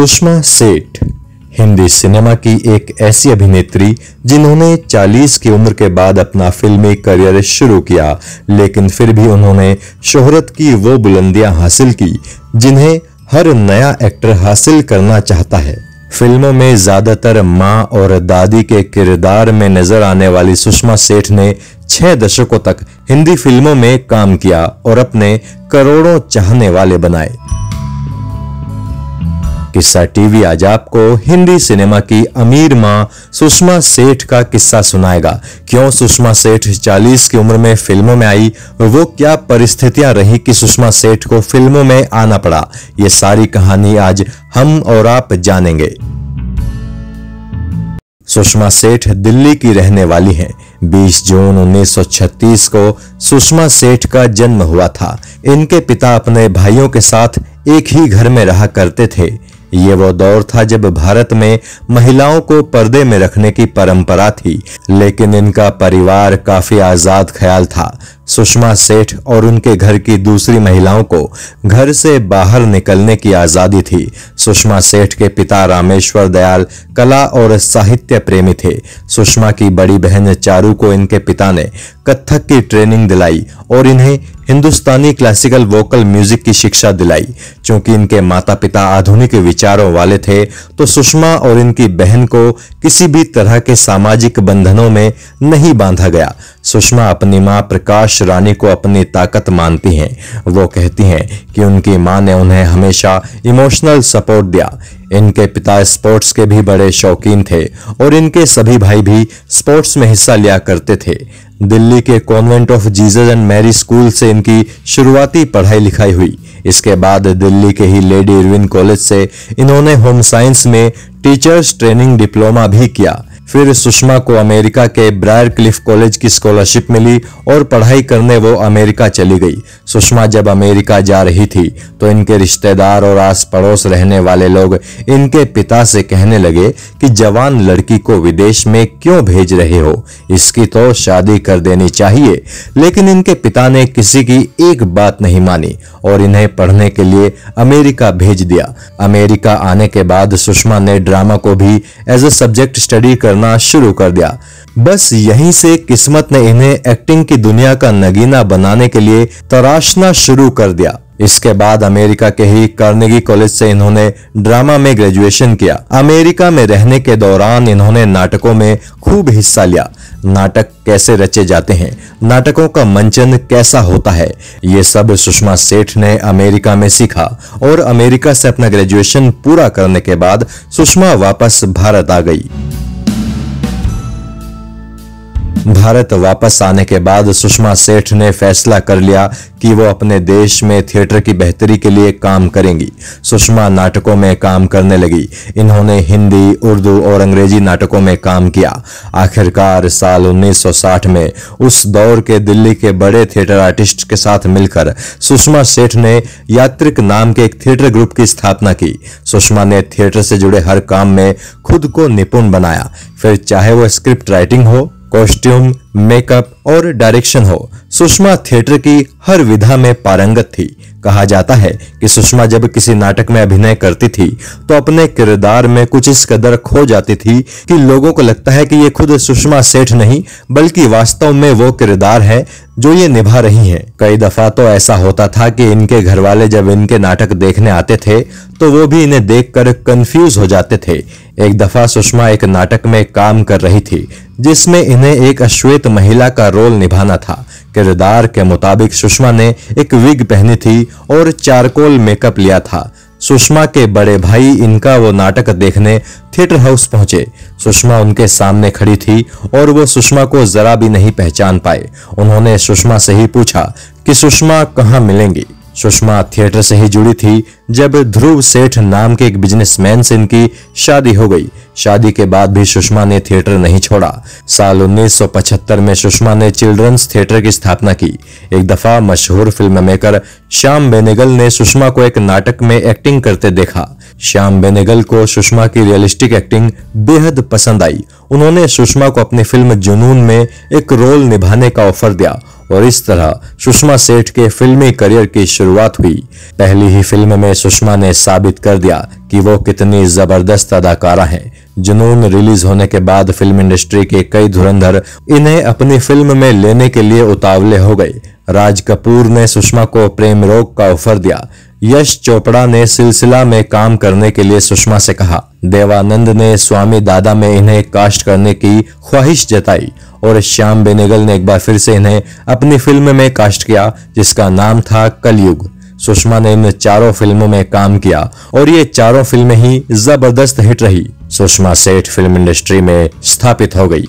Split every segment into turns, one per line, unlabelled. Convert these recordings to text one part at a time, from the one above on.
सुषमा सेठ हिंदी सिनेमा की एक ऐसी अभिनेत्री जिन्होंने 40 की उम्र के बाद अपना फिल्मी करियर शुरू किया लेकिन फिर भी उन्होंने शोहरत की वो बुलंदियां हासिल की जिन्हें हर नया एक्टर हासिल करना चाहता है फिल्मों में ज्यादातर माँ और दादी के किरदार में नजर आने वाली सुषमा सेठ ने छह दशकों तक हिंदी फिल्मों में काम किया और अपने करोड़ों चाहने वाले बनाए किस्सा टीवी आज आपको हिंदी सिनेमा की अमीर माँ सुषमा सेठ का किस्सा सुनाएगा क्यों सुषमा सेठ 40 की उम्र में फिल्मों में आई वो क्या परिस्थितियां रही कि सुषमा सेठ को फिल्मों में आना पड़ा ये सारी कहानी आज हम और आप जानेंगे सुषमा सेठ दिल्ली की रहने वाली हैं 20 जून 1936 को सुषमा सेठ का जन्म हुआ था इनके पिता अपने भाइयों के साथ एक ही घर में रहा करते थे ये वो दौर था जब भारत में महिलाओं को पर्दे में रखने की परंपरा थी लेकिन इनका परिवार काफी आजाद ख्याल था सुषमा सेठ और उनके घर की दूसरी महिलाओं को घर से बाहर निकलने की आज़ादी थी सुषमा सेठ के पिता रामेश्वर दयाल कला और साहित्य प्रेमी थे सुषमा की बड़ी बहन चारू को इनके पिता ने कथक की ट्रेनिंग दिलाई और इन्हें हिंदुस्तानी क्लासिकल वोकल म्यूजिक की शिक्षा दिलाई क्योंकि इनके माता पिता आधुनिक विचारों वाले थे तो सुषमा और इनकी बहन को किसी भी तरह के सामाजिक बंधनों में नहीं बांधा गया सुषमा अपनी माँ प्रकाश रानी को अपनी ताकत मानती हैं वो कहती हैं कि उनकी माँ ने उन्हें हमेशा इमोशनल सपोर्ट दिया इनके पिता स्पोर्ट्स के भी बड़े शौकीन थे और इनके सभी भाई भी स्पोर्ट्स में हिस्सा लिया करते थे दिल्ली के convent of Jesus and Mary school से इनकी शुरुआती पढ़ाई लिखाई हुई इसके बाद दिल्ली के ही लेडी इरविन कॉलेज से इन्होंने होम साइंस में टीचर्स ट्रेनिंग डिप्लोमा भी किया फिर सुषमा को अमेरिका के ब्रायर क्लिफ कॉलेज की स्कॉलरशिप मिली और पढ़ाई करने वो अमेरिका चली गई सुषमा जब अमेरिका जा रही थी तो इनके रिश्तेदार और आस पड़ोस रहने वाले लोग इनके पिता से कहने लगे कि जवान लड़की को विदेश में क्यों भेज रहे हो इसकी तो शादी कर देनी चाहिए लेकिन इनके पिता ने किसी की एक बात नहीं मानी और इन्हें पढ़ने के लिए अमेरिका भेज दिया अमेरिका आने के बाद सुषमा ने ड्रामा को भी एज ए सब्जेक्ट स्टडी करने करना शुरू कर दिया बस यहीं से किस्मत ने इन्हें एक्टिंग की दुनिया का नगीना बनाने के लिए तराशना शुरू कर दिया इसके बाद अमेरिका के ही कार्नेगी कॉलेज से इन्होंने ड्रामा में ग्रेजुएशन किया अमेरिका में रहने के दौरान इन्होंने नाटकों में खूब हिस्सा लिया नाटक कैसे रचे जाते हैं नाटकों का मंचन कैसा होता है ये सब सुषमा सेठ ने अमेरिका में सीखा और अमेरिका से अपना ग्रेजुएशन पूरा करने के बाद सुषमा वापस भारत आ गई भारत वापस आने के बाद सुषमा सेठ ने फैसला कर लिया कि वो अपने देश में थिएटर की बेहतरी के लिए काम करेंगी सुषमा नाटकों में काम करने लगी इन्होंने हिंदी उर्दू और अंग्रेजी नाटकों में काम किया आखिरकार साल 1960 में उस दौर के दिल्ली के बड़े थिएटर आर्टिस्ट के साथ मिलकर सुषमा सेठ ने यात्रिक नाम के एक थिएटर ग्रुप की स्थापना की सुषमा ने थिएटर से जुड़े हर काम में खुद को निपुण बनाया फिर चाहे वो स्क्रिप्ट राइटिंग हो कॉस्ट्यूम मेकअप और डायरेक्शन हो सुषमा थिएटर की हर विधा में पारंगत थी कहा जाता है कि सुषमा जब किसी नाटक में अभिनय करती थी तो अपने किरदार में कुछ इस कदर खो जाती थी कि लोगों को लगता है कि ये खुद सुषमा सेठ नहीं बल्कि वास्तव में वो किरदार है जो ये निभा रही हैं। कई दफा तो ऐसा होता था कि इनके घर वाले जब इनके नाटक देखने आते थे तो वो भी इन्हें कर कंफ्यूज हो जाते थे एक दफा सुषमा एक नाटक में काम कर रही थी जिसमें इन्हें एक अश्वेत विवाहित महिला का रोल निभाना था किरदार के मुताबिक सुषमा ने एक विग पहनी थी और चारकोल मेकअप लिया था सुषमा के बड़े भाई इनका वो नाटक देखने थिएटर हाउस पहुंचे सुषमा उनके सामने खड़ी थी और वो सुषमा को जरा भी नहीं पहचान पाए उन्होंने सुषमा से ही पूछा कि सुषमा कहाँ मिलेंगी सुषमा थिएटर से ही जुड़ी थी जब ध्रुव सेठ नाम के एक बिजनेसमैन से इनकी शादी हो गई शादी के बाद भी सुषमा ने थिएटर नहीं छोड़ा साल 1975 में सुषमा ने चिल्ड्रंस थिएटर की स्थापना की एक दफा मशहूर फिल्म मेकर श्याम बेनेगल ने सुषमा को एक नाटक में एक्टिंग करते देखा श्याम बेनेगल को सुषमा की रियलिस्टिक एक्टिंग बेहद पसंद आई उन्होंने सुषमा को अपनी फिल्म जुनून में एक रोल निभाने का ऑफर दिया और इस तरह सुषमा सेठ के फिल्मी करियर की शुरुआत हुई पहली ही फिल्म में सुषमा ने साबित कर दिया कि वो कितनी जबरदस्त अदाकारा हैं जुनून रिलीज होने के बाद फिल्म इंडस्ट्री के कई धुरंधर इन्हें अपनी फिल्म में लेने के लिए उतावले हो गए राज कपूर ने सुषमा को प्रेम रोग का ऑफर दिया यश चोपड़ा ने सिलसिला में काम करने के लिए सुषमा से कहा देवानंद ने स्वामी दादा में इन्हें कास्ट करने की ख्वाहिश जताई और श्याम बेनेगल ने एक बार फिर से इन्हें अपनी फिल्म में कास्ट किया जिसका नाम था कलयुग सुषमा ने इन चारों फिल्मों में काम किया और ये चारों फिल्में ही जबरदस्त हिट रही सुषमा सेठ फिल्म इंडस्ट्री में स्थापित हो गई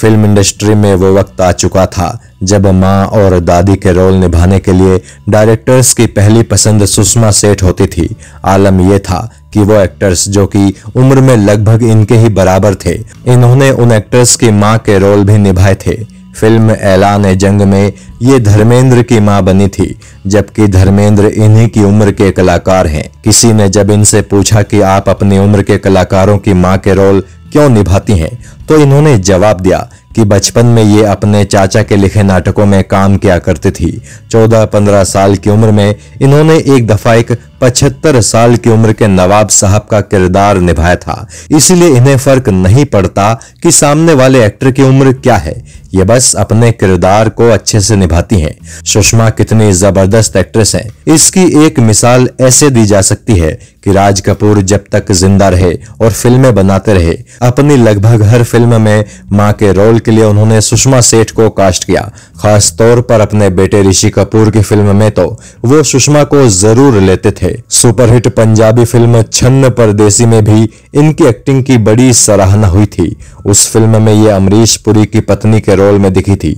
फिल्म इंडस्ट्री में वो वक्त आ चुका था जब माँ और दादी के रोल निभाने के लिए डायरेक्टर्स की पहली पसंद सुषमा सेठ होती थी आलम ये था कि वो एक्टर्स जो कि उम्र में लगभग इनके ही बराबर थे इन्होंने उन एक्टर्स की माँ के रोल भी निभाए थे फिल्म ऐलान जंग में ये धर्मेंद्र की माँ बनी थी जबकि धर्मेंद्र इन्हीं की उम्र के कलाकार हैं किसी ने जब इनसे पूछा कि आप अपनी उम्र के कलाकारों की माँ के रोल क्यों निभाती हैं तो इन्होंने जवाब दिया कि बचपन में ये अपने चाचा के लिखे नाटकों में काम किया करती थी 14-15 साल की उम्र में इन्होंने एक दफा एक 75 साल की उम्र के नवाब साहब का किरदार निभाया था इसलिए इन्हें फर्क नहीं पड़ता कि सामने वाले एक्टर की उम्र क्या है ये बस अपने किरदार को अच्छे से निभाती हैं। सुषमा कितनी जबरदस्त एक्ट्रेस हैं। इसकी एक मिसाल ऐसे दी जा सकती है कि राज कपूर जब तक जिंदा रहे और फिल्में बनाते रहे अपनी लगभग हर फिल्म में माँ के रोल रोल के लिए उन्होंने सुषमा सेठ को कास्ट किया खास तौर पर अपने बेटे ऋषि कपूर की फिल्म में तो वो सुषमा को जरूर लेते थे सुपरहिट पंजाबी फिल्म छन्न परदेसी में भी इनकी एक्टिंग की बड़ी सराहना हुई थी उस फिल्म में ये अमरीश पुरी की पत्नी के रोल में दिखी थी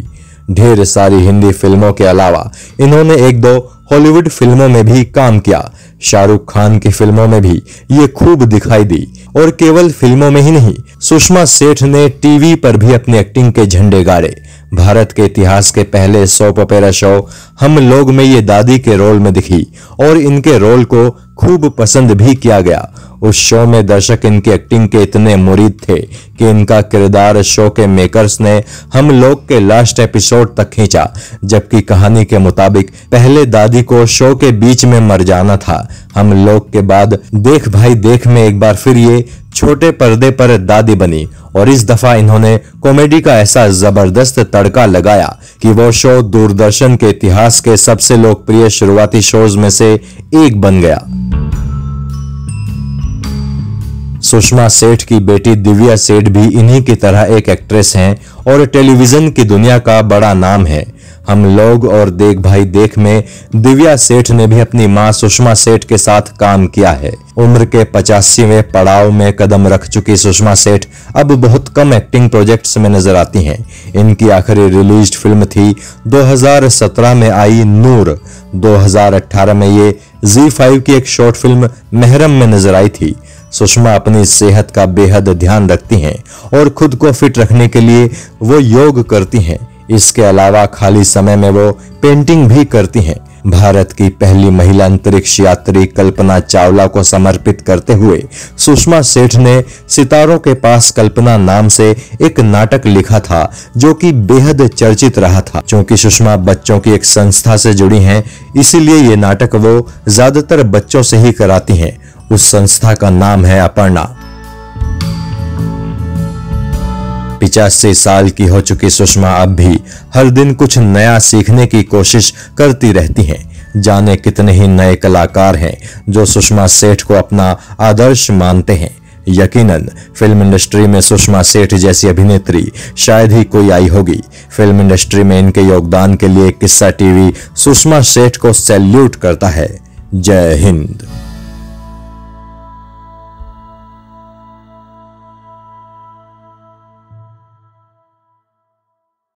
ढेर सारी हिंदी फिल्मों के अलावा इन्होंने एक दो हॉलीवुड फिल्मों में भी काम किया शाहरुख खान की फिल्मों में भी ये खूब दिखाई दी और केवल फिल्मों में ही नहीं सुषमा सेठ ने टीवी पर भी अपनी एक्टिंग के झंडे गाड़े भारत के इतिहास के पहले सो पपेरा शो हम लोग में ये दादी के रोल में दिखी और इनके रोल को खूब पसंद भी किया गया उस शो में दर्शक इनकी एक्टिंग के इतने मुरीद थे कि इनका किरदार शो के मेकर्स ने हम लोग के लास्ट एपिसोड तक खींचा जबकि कहानी के मुताबिक पहले दादी को शो के बीच में मर जाना था हम लोग के बाद देख भाई देख में एक बार फिर ये छोटे पर्दे पर दादी बनी और इस दफा इन्होंने कॉमेडी का ऐसा जबरदस्त तड़का लगाया कि वो शो दूरदर्शन के इतिहास के सबसे लोकप्रिय शुरुआती शोज में से एक बन गया सुषमा सेठ की बेटी दिव्या सेठ भी इन्हीं की तरह एक एक्ट्रेस हैं और टेलीविजन की दुनिया का बड़ा नाम है हम लोग और देख भाई देख में दिव्या सेठ ने भी अपनी मां सुषमा सेठ के साथ काम किया है उम्र के पचासीवें पड़ाव में कदम रख चुकी सुषमा सेठ अब बहुत कम एक्टिंग प्रोजेक्ट्स में नजर आती हैं इनकी आखिरी रिलीज फिल्म थी 2017 में आई नूर 2018 में ये Z5 की एक शॉर्ट फिल्म मेहरम में नजर आई थी सुषमा अपनी सेहत का बेहद ध्यान रखती हैं और खुद को फिट रखने के लिए वो योग करती हैं इसके अलावा खाली समय में वो पेंटिंग भी करती हैं भारत की पहली महिला अंतरिक्ष यात्री कल्पना चावला को समर्पित करते हुए सुषमा सेठ ने सितारों के पास कल्पना नाम से एक नाटक लिखा था जो कि बेहद चर्चित रहा था क्योंकि सुषमा बच्चों की एक संस्था से जुड़ी हैं इसीलिए ये नाटक वो ज्यादातर बच्चों से ही कराती हैं उस संस्था का नाम है अपर्णा पिचासी साल की हो चुकी सुषमा अब भी हर दिन कुछ नया सीखने की कोशिश करती रहती हैं। जाने कितने ही नए कलाकार हैं जो सुषमा सेठ को अपना आदर्श मानते हैं यकीनन फिल्म इंडस्ट्री में सुषमा सेठ जैसी अभिनेत्री शायद ही कोई आई होगी फिल्म इंडस्ट्री में इनके योगदान के लिए किस्सा टीवी सुषमा सेठ को सैल्यूट करता है जय हिंद